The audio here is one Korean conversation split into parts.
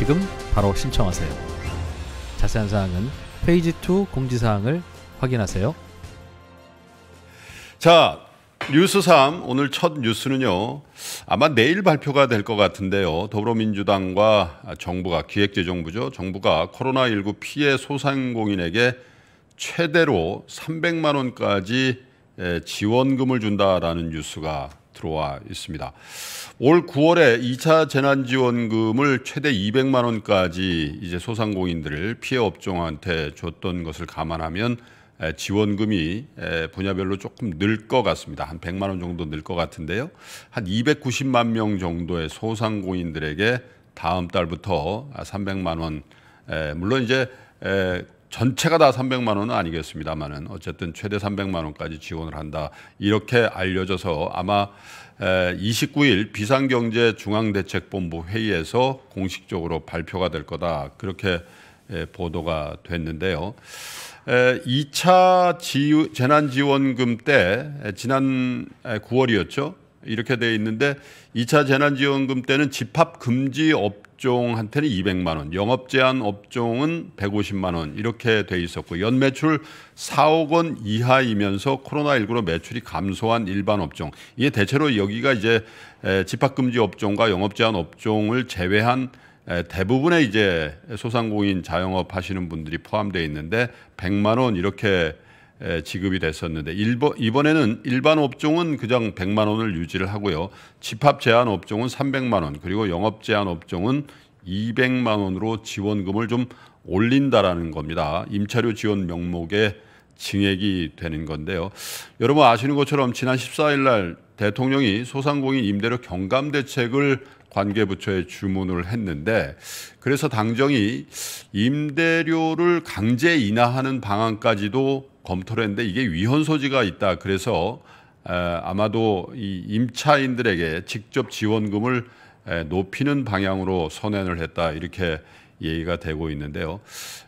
지금 바로 신청하세요. 자세한 사항은 페이지 2 공지사항을 확인하세요. 자, 뉴스 3 오늘 첫 뉴스는요. 아마 내일 발표가 될 것 같은데요. 더불어민주당과 정부가 기획재정부죠. 정부가 코로나19 피해 소상공인에게 최대로 300만 원까지 지원금을 준다라는 뉴스가 들어와 있습니다. 올 9월에 2차 재난지원금을 최대 200만 원까지 이제 소상공인들을 피해 업종한테 줬던 것을 감안하면 지원금이 분야별로 조금 늘것 같습니다. 한 100만 원 정도 늘것 같은데요. 한 290만 명 정도의 소상공인들에게 다음 달부터 300만 원 물론 이제 전체가 다 300만 원은 아니겠습니다만은 어쨌든 최대 300만 원까지 지원을 한다 이렇게 알려져서 아마 29일 비상경제중앙대책본부 회의에서 공식적으로 발표가 될 거다 그렇게 보도가 됐는데요. 2차 지유, 재난지원금 때 지난 9월이었죠. 이렇게 돼 있는데 2차 재난지원금 때는 집합금지 업 업종한테는 200만 원, 영업 제한 업종은 150만 원 이렇게 돼 있었고 연 매출 4억 원 이하이면서 코로나19로 매출이 감소한 일반 업종. 이게 대체로 여기가 이제 집합 금지 업종과 영업 제한 업종을 제외한 대부분의 이제 소상공인 자영업 하시는 분들이 포함되어 있는데 100만 원 이렇게 지급이 됐었는데 일번, 이번에는 일반 업종은 그냥 100만 원을 유지를 하고요. 집합 제한 업종은 300만 원 그리고 영업 제한 업종은 200만 원으로 지원금을 좀 올린다라는 겁니다. 임차료 지원 명목에 증액이 되는 건데요. 여러분 아시는 것처럼 지난 14일 날 대통령이 소상공인 임대료 경감 대책을 관계부처에 주문을 했는데 그래서 당정이 임대료를 강제 인하하는 방안까지도 검토를 했는데 이게 위헌 소지가 있다. 그래서 아마도 이 임차인들에게 직접 지원금을 높이는 방향으로 선언을 했다. 이렇게 얘기가 되고 있는데요.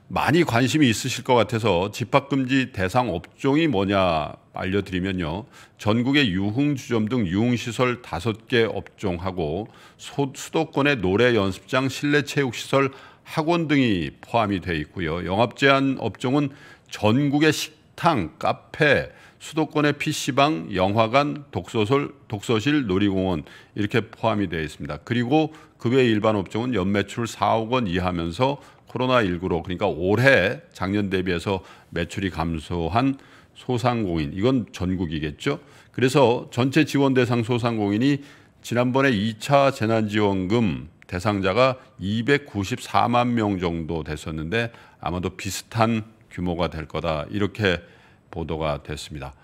많이 관심이 있으실 것 같아서 집합금지 대상 업종이 뭐냐 알려드리면요. 전국의 유흥주점 등 유흥시설 다섯 개 업종하고 소, 수도권의 노래연습장, 실내체육시설, 학원 등이 포함이 되어 있고요. 영업 제한 업종은 전국의 식 식당, 카페, 수도권의 PC방, 영화관, 독서실, 독서실, 놀이공원 이렇게 포함이 되어 있습니다. 그리고 그 외 일반 업종은 연매출 4억 원 이하면서 코로나19로 그러니까 올해 작년 대비해서 매출이 감소한 소상공인 이건 전국이겠죠. 그래서 전체 지원 대상 소상공인이 지난번에 2차 재난지원금 대상자가 294만 명 정도 됐었는데 아마도 비슷한 규모가 될 거다 이렇게 보도가 됐습니다.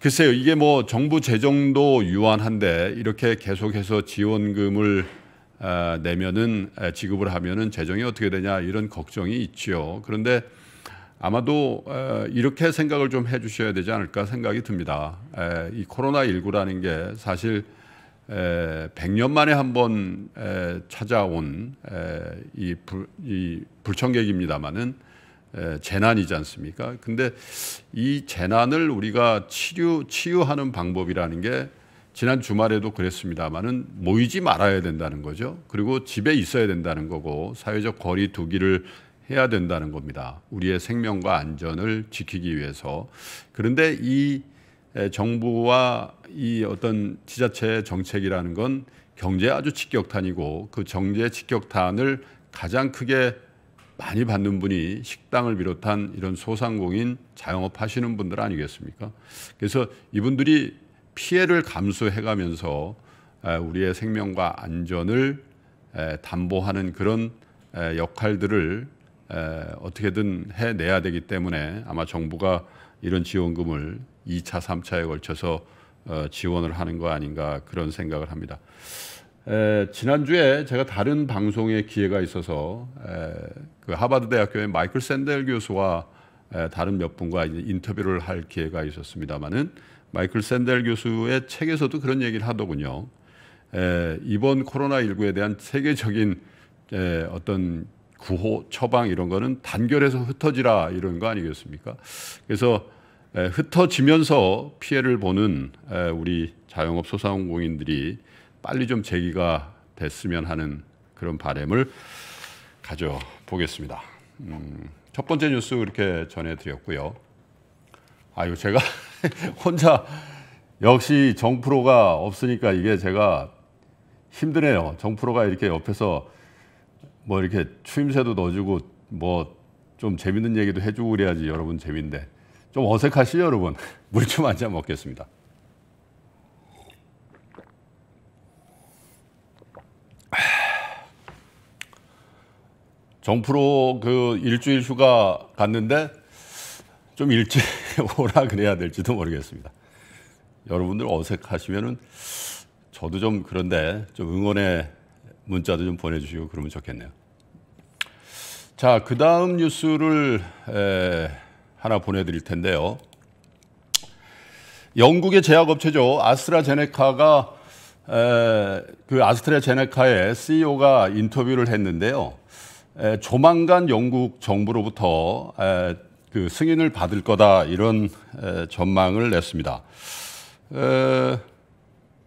글쎄요, 이게 뭐 정부 재정도 유한한데 이렇게 계속해서 지원금을 아, 내면은 아, 지급을 하면은 재정이 어떻게 되냐 이런 걱정이 있지요. 그런데 아마도 아, 이렇게 생각을 좀 해주셔야 되지 않을까 생각이 듭니다. 이 코로나 19라는 게 사실 100년 만에 한번 찾아온 이, 불, 청객입니다만은 예, 재난이지 않습니까? 근데 이 재난을 우리가 치유 치유하는 방법이라는 게 지난 주말에도 그랬습니다만은 모이지 말아야 된다는 거죠. 그리고 집에 있어야 된다는 거고 사회적 거리 두기를 해야 된다는 겁니다. 우리의 생명과 안전을 지키기 위해서. 그런데 이 정부와 이 어떤 지자체의 정책이라는 건 경제 아주 직격탄이고 그 경제 직격탄을 가장 크게 많이 받는 분이 식당을 비롯한 이런 소상공인 자영업 하시는 분들 아니겠습니까? 그래서 이분들이 피해를 감수해 가면서 우리의 생명과 안전을 담보하는 그런 역할들을 어떻게든 해내야 되기 때문에 아마 정부가 이런 지원금을 2차, 3차에 걸쳐서 어, 지원을 하는 거 아닌가 그런 생각을 합니다. 에, 지난주에 제가 다른 방송에 기회가 있어서 에, 그 하버드 대학교의 마이클 샌델 교수와 에, 다른 몇 분과 이제 인터뷰를 할 기회가 있었습니다만은 마이클 샌델 교수의 책에서도 그런 얘기를 하더군요. 에, 이번 코로나 19에 대한 세계적인 에, 어떤 구호, 처방 이런 거는 단결해서 흩어지라 이런 거 아니겠습니까? 그래서 에, 흩어지면서 피해를 보는 에, 우리 자영업 소상공인들이 빨리 좀 제기가 됐으면 하는 그런 바램을 가져보겠습니다. 음, 첫 번째 뉴스 이렇게 전해드렸고요. 아유 제가 혼자 역시 정프로가 없으니까 이게 제가 힘드네요. 정프로가 이렇게 옆에서 뭐 이렇게 추임새도 넣어주고 뭐 좀 재밌는 얘기도 해주고 그래야지 여러분 재밌는데 좀 어색하시죠 여러분? 물 좀 한 잔 먹겠습니다. 정프로 그 일주일 휴가 갔는데 좀 일찍 오라 그래야 될지도 모르겠습니다. 여러분들 어색하시면은 저도 좀 그런데 좀 응원의 문자도 좀 보내주시고 그러면 좋겠네요. 자, 그 다음 뉴스를 에, 하나 보내드릴 텐데요. 영국의 제약업체죠. 아스트라제네카가 에, 그 아스트라제네카의 CEO가 인터뷰를 했는데요. 조만간 영국 정부로부터 그 승인을 받을 거다 이런 전망을 냈습니다.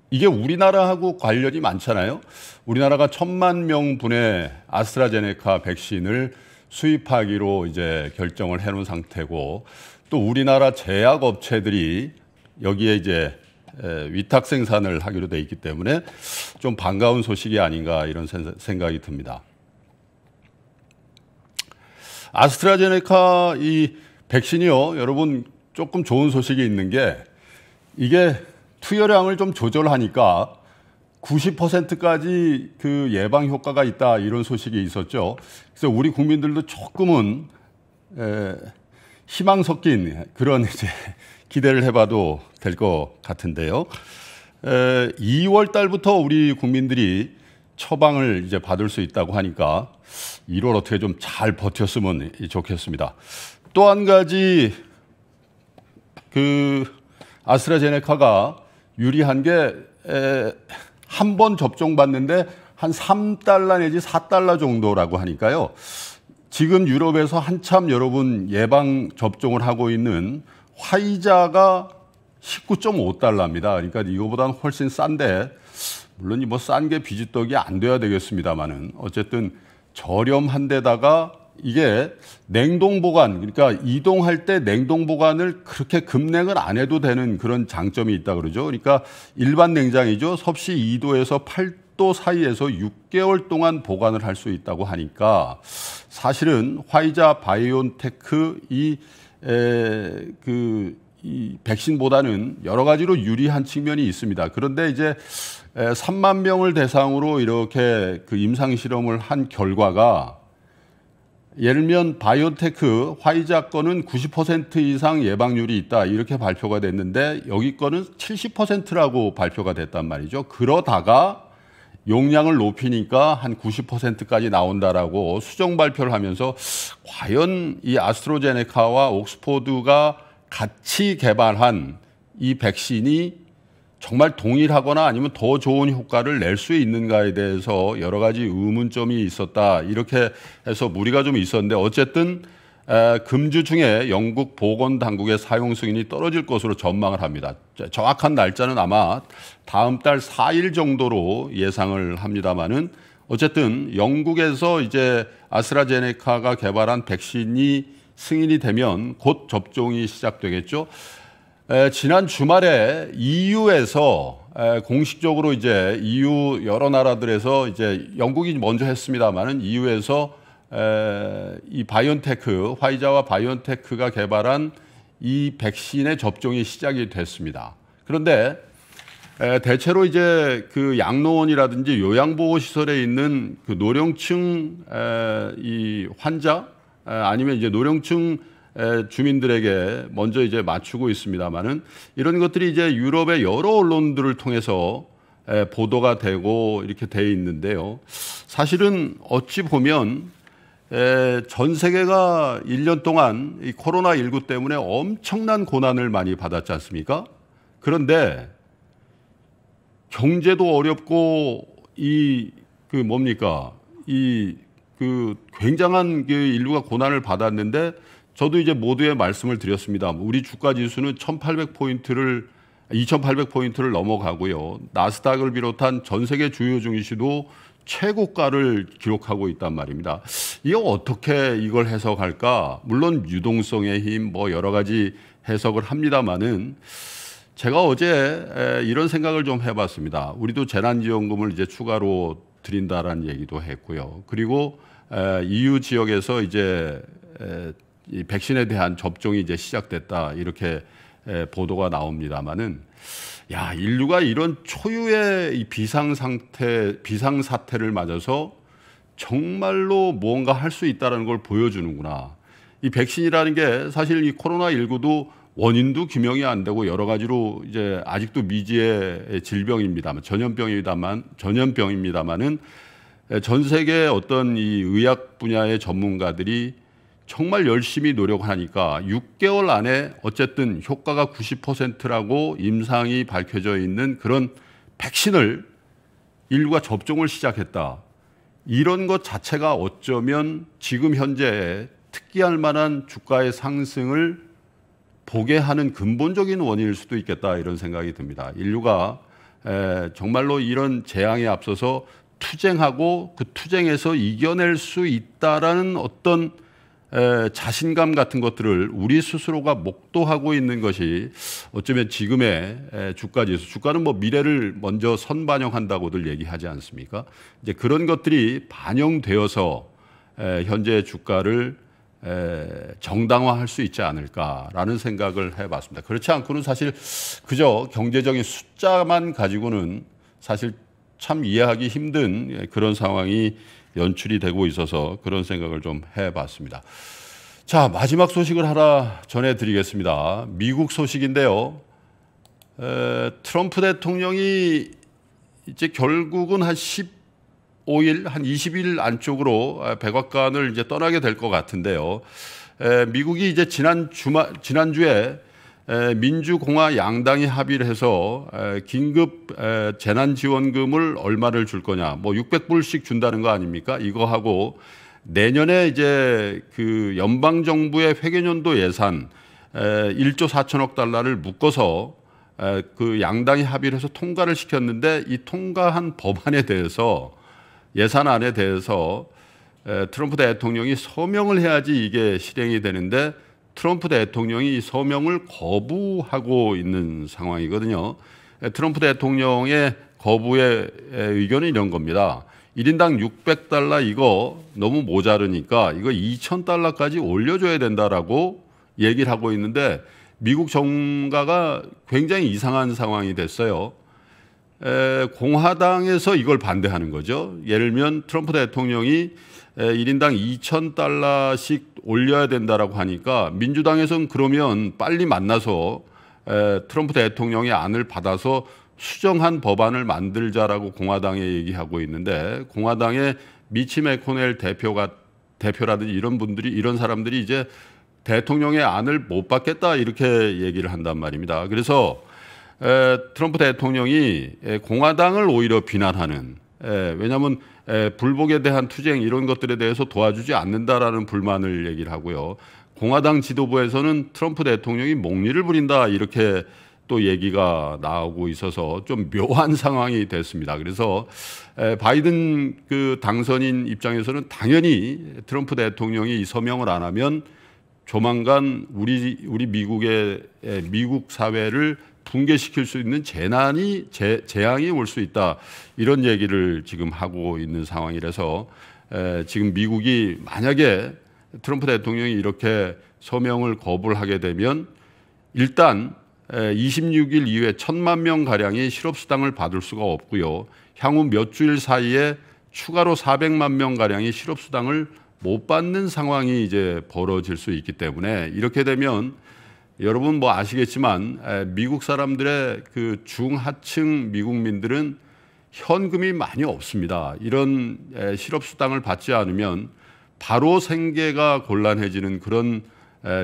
이게 우리나라하고 관련이 많잖아요. 우리나라가 천만 명분의 아스트라제네카 백신을 수입하기로 이제 결정을 해놓은 상태고 또 우리나라 제약업체들이 여기에 이제 위탁 생산을 하기로 돼 있기 때문에 좀 반가운 소식이 아닌가 이런 생각이 듭니다. 아스트라제네카 이 백신이요. 여러분 조금 좋은 소식이 있는 게 이게 투여량을 좀 조절하니까 90%까지 그 예방 효과가 있다 이런 소식이 있었죠. 그래서 우리 국민들도 조금은 에, 희망 섞인 그런 이제 기대를 해봐도 될 것 같은데요. 에, 2월 달부터 우리 국민들이 처방을 이제 받을 수 있다고 하니까 1월 어떻게 좀 잘 버텼으면 좋겠습니다. 또 한 가지 그 아스트라제네카가 유리한 게 한 번 접종 받는데 한 3달러 내지 4달러 정도라고 하니까요. 지금 유럽에서 한참 여러분 예방 접종을 하고 있는 화이자가 19.5달러입니다. 그러니까 이거보다는 훨씬 싼데 물론 뭐싼 게 비지떡이 안 돼야 되겠습니다만은 어쨌든 저렴한데다가 이게 냉동 보관 그러니까 이동할 때 냉동 보관을 그렇게 급냉을 안 해도 되는 그런 장점이 있다 그러죠. 그러니까 일반 냉장이죠. 섭씨 2도에서 8도 사이에서 6개월 동안 보관을 할 수 있다고 하니까 사실은 화이자 바이온테크 이그 이 백신보다는 여러 가지로 유리한 측면이 있습니다. 그런데 이제 3만 명을 대상으로 이렇게 그 임상 실험을 한 결과가 예를 들면 바이오테크 화이자 건은 90% 이상 예방률이 있다 이렇게 발표가 됐는데 여기 건은 70%라고 발표가 됐단 말이죠. 그러다가 용량을 높이니까 한 90%까지 나온다라고 수정 발표를 하면서 과연 이 아스트로제네카와 옥스포드가 같이 개발한 이 백신이 정말 동일하거나 아니면 더 좋은 효과를 낼 수 있는가에 대해서 여러 가지 의문점이 있었다. 이렇게 해서 무리가 좀 있었는데 어쨌든 금주 중에 영국 보건 당국의 사용 승인이 떨어질 것으로 전망을 합니다. 정확한 날짜는 아마 다음 달 4일 정도로 예상을 합니다마는 어쨌든 영국에서 이제 아스트라제네카가 개발한 백신이 승인이 되면 곧 접종이 시작되겠죠. 에, 지난 주말에 EU에서 에, 공식적으로 이제 EU 여러 나라들에서 이제 영국이 먼저 했습니다만은 EU에서 에, 이 바이온테크 화이자와 바이온테크가 개발한 이 백신의 접종이 시작이 됐습니다. 그런데 에, 대체로 이제 그 양로원이라든지 요양보호시설에 있는 그 노령층 에, 이 환자 아니면 이제 노령층 주민들에게 먼저 이제 맞추고 있습니다만은 이런 것들이 이제 유럽의 여러 언론들을 통해서 보도가 되고 이렇게 돼 있는데요. 사실은 어찌 보면 전 세계가 1년 동안 이 코로나19 때문에 엄청난 고난을 많이 받았지 않습니까? 그런데 경제도 어렵고 이 그 뭡니까? 이그 굉장한 그 인류가 고난을 받았는데 저도 이제 모두의 말씀을 드렸습니다. 우리 주가 지수는 1800포인트를 2800포인트를 넘어가고요. 나스닥을 비롯한 전 세계 주요 증시도 최고가를 기록하고 있단 말입니다. 이거 어떻게 이걸 해석할까? 물론 유동성의 힘 뭐 여러 가지 해석을 합니다만은 제가 어제 이런 생각을 좀 해봤습니다. 우리도 재난지원금을 이제 추가로 드린다라는 얘기도 했고요. 그리고 EU 지역에서 이제 이 백신에 대한 접종이 이제 시작됐다 이렇게 보도가 나옵니다만은 야 인류가 이런 초유의 이 비상 상태 비상 사태를 맞아서 정말로 무언가 할 수 있다라는 걸 보여주는구나. 이 백신이라는 게 사실 이 코로나 19도 원인도 규명이 안 되고 여러 가지로 이제 아직도 미지의 질병입니다만 전염병이다만 전염병입니다만은 예, 전 세계 어떤 이 의학 분야의 전문가들이 정말 열심히 노력하니까 6개월 안에 어쨌든 효과가 90%라고 임상이 밝혀져 있는 그런 백신을 인류가 접종을 시작했다. 이런 것 자체가 어쩌면 지금 현재 특기할 만한 주가의 상승을 보게 하는 근본적인 원인일 수도 있겠다 이런 생각이 듭니다. 인류가 정말로 이런 재앙에 앞서서 투쟁하고 그 투쟁에서 이겨낼 수 있다라는 어떤 자신감 같은 것들을 우리 스스로가 목도하고 있는 것이 어쩌면 지금의 주가지수 주가는 뭐 미래를 먼저 선반영한다고들 얘기하지 않습니까? 이제 그런 것들이 반영되어서 현재 주가를 정당화할 수 있지 않을까라는 생각을 해봤습니다. 그렇지 않고는 사실 그저 경제적인 숫자만 가지고는 사실 참 이해하기 힘든 예, 그런 상황이 연출이 되고 있어서 그런 생각을 좀 해봤습니다. 자, 마지막 소식을 하나 전해드리겠습니다. 미국 소식인데요. 에, 트럼프 대통령이 이제 결국은 한 15일, 한 20일 안쪽으로 아, 백악관을 이제 떠나게 될 것 같은데요. 에, 미국이 이제 지난 주말, 지난주에 민주공화 양당이 합의를 해서 긴급 재난지원금을 얼마를 줄 거냐 뭐 600불씩 준다는 거 아닙니까 이거 하고 내년에 이제 그 연방 정부의 회계연도 예산 1조 4천억 달러를 묶어서 그 양당이 합의를 해서 통과를 시켰는데 이 통과한 법안에 대해서 예산안에 대해서 트럼프 대통령이 서명을 해야지 이게 실행이 되는데 트럼프 대통령이 서명을 거부하고 있는 상황이거든요. 예, 트럼프 대통령의 거부의 의견은 이런 겁니다. 1인당 600달러 이거 너무 모자르니까 이거 2,000달러까지 올려줘야 된다라고 얘기를 하고 있는데 미국 정가가 굉장히 이상한 상황이 됐어요. 공화당에서 이걸 반대하는 거죠. 예를 들면 트럼프 대통령이 1인당 예, 2,000달러씩 올려야 된다라고 하니까 민주당에서는 그러면 빨리 만나서 예, 트럼프 대통령의 안을 받아서 수정한 법안을 만들자라고 공화당에 얘기하고 있는데 공화당의 미치 메코넬 대표가 대표라든지 이런 분들이 이런 사람들이 이제 대통령의 안을 못 받겠다 이렇게 얘기를 한단 말입니다. 그래서 예, 트럼프 대통령이 공화당을 오히려 비난하는 왜냐하면 에, 불복에 대한 투쟁 이런 것들에 대해서 도와주지 않는다라는 불만을 얘기를 하고요. 공화당 지도부에서는 트럼프 대통령이 몽리를 부린다 이렇게 또 얘기가 나오고 있어서 좀 묘한 상황이 됐습니다. 그래서 바이든 그 당선인 입장에서는 당연히 트럼프 대통령이 이 서명을 안 하면 조만간 우리 우리 미국의 미국 사회를 붕괴시킬 수 있는 재난이 재, 재앙이 올 수 있다 이런 얘기를 지금 하고 있는 상황이라서 에, 지금 미국이 만약에 트럼프 대통령이 이렇게 서명을 거부를 하게 되면 일단 26일 이후에 천만 명 가량이 실업수당을 받을 수가 없고요. 향후 몇 주일 사이에 추가로 400만 명 가량이 실업수당을 못 받는 상황이 이제 벌어질 수 있기 때문에 이렇게 되면 여러분 뭐 아시겠지만 미국 사람들의 그 중하층 미국민들은 현금이 많이 없습니다. 이런 실업수당을 받지 않으면 바로 생계가 곤란해지는 그런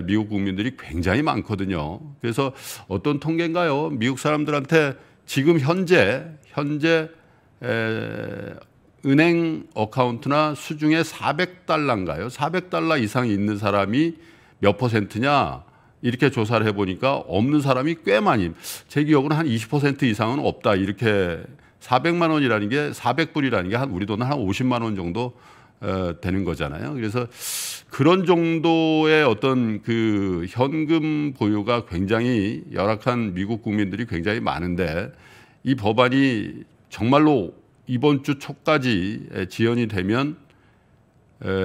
미국 국민들이 굉장히 많거든요. 그래서 어떤 통계인가요? 미국 사람들한테 지금 현재 현재 은행 어카운트나 수중에 400달러인가요? 400달러 이상 있는 사람이 몇 퍼센트냐? 이렇게 조사를 해보니까 없는 사람이 꽤 많이, 제 기억으로 한20% 이상은 없다. 이렇게 400만 원이라는 게 400불이라는 게 한 우리 돈한 50만 원 정도 어, 되는 거잖아요. 그래서 그런 정도의 어떤 그 현금 보유가 굉장히 열악한 미국 국민들이 굉장히 많은데 이 법안이 정말로 이번 주 초까지 지연이 되면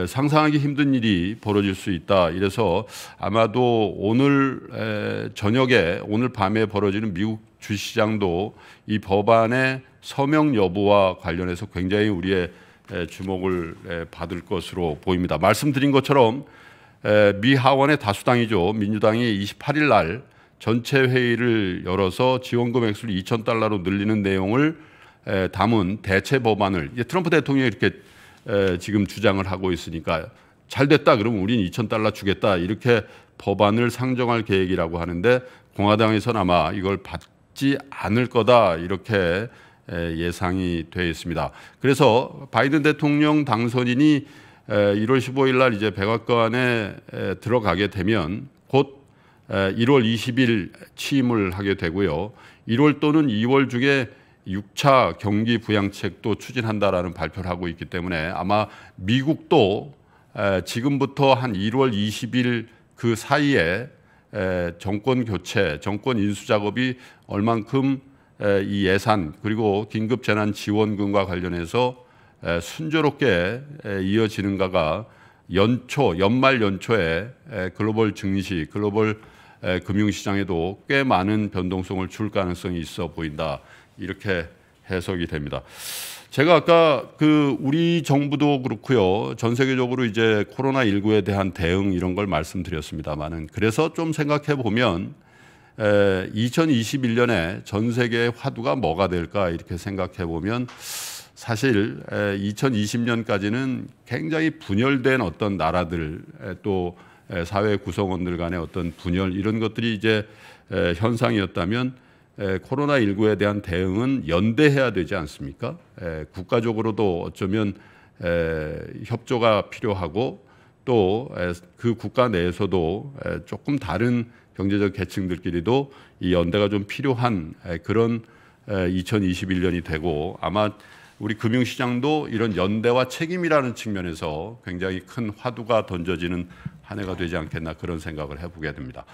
상상하기 힘든 일이 벌어질 수 있다. 이래서 아마도 오늘 저녁에 오늘 밤에 벌어지는 미국 주시장도 이 법안의 서명 여부와 관련해서 굉장히 우리의 주목을 받을 것으로 보입니다. 말씀드린 것처럼 미 하원의 다수당이죠. 민주당이 28일 날 전체 회의를 열어서 지원금 액수를 2천 달러로 늘리는 내용을 담은 대체 법안을 트럼프 대통령이 이렇게 지금 주장을 하고 있으니까 잘 됐다 그러면 우린 2 0 0 0 달러 주겠다 이렇게 법안을 상정할 계획이라고 하는데 공화당에서는 아마 이걸 받지 않을 거다 이렇게 예상이 되어 있습니다. 그래서 바이든 대통령 당선인이 1월 15일 날 이제 백악관에 들어가게 되면 곧 1월 20일 취임을 하게 되고요. 1월 또는 2월 중에 6차 경기 부양책도 추진한다라는 발표를 하고 있기 때문에 아마 미국도 지금부터 한 1월 20일 그 사이에 정권 교체, 정권 인수 작업이 얼만큼 이 예산 그리고 긴급 재난 지원금과 관련해서 순조롭게 이어지는가가 연초 연말 연초에 글로벌 증시, 글로벌 금융시장에도 꽤 많은 변동성을 줄 가능성이 있어 보인다. 이렇게 해석이 됩니다. 제가 아까 그 우리 정부도 그렇고요. 전 세계적으로 이제 코로나 19에 대한 대응 이런 걸 말씀드렸습니다만은 그래서 좀 생각해 보면 2021년에 전세계 화두가 뭐가 될까 이렇게 생각해 보면 사실 2020년까지는 굉장히 분열된 어떤 나라들 또 사회 구성원들 간의 어떤 분열 이런 것들이 이제 현상이었다면 코로나 19에 대한 대응은 연대해야 되지 않습니까? 국가적으로도 어쩌면 협조가 필요하고 또 그 국가 내에서도 조금 다른 경제적 계층들끼리도 이 연대가 좀 필요한 그런 2021년이 되고 아마 우리 금융시장도 이런 연대와 책임이라는 측면에서 굉장히 큰 화두가 던져지는 한 해가 되지 않겠나 그런 생각을 해보게 됩니다.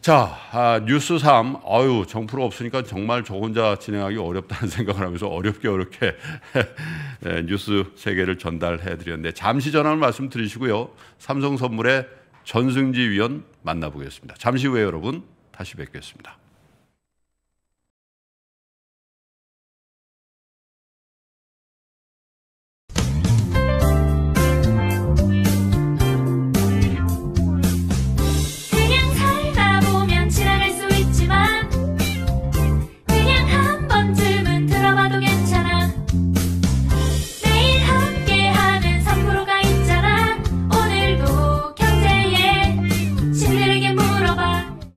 자, 아, 뉴스 3. 아유, 정프로 없으니까 정말 저 혼자 진행하기 어렵다는 생각을 하면서 어렵게 어렵게 네, 뉴스 세계를 전달해 드렸는데 잠시 전화를 말씀드리시고요. 삼성 선물의 전승지 위원 만나보겠습니다. 잠시 후에 여러분 다시 뵙겠습니다.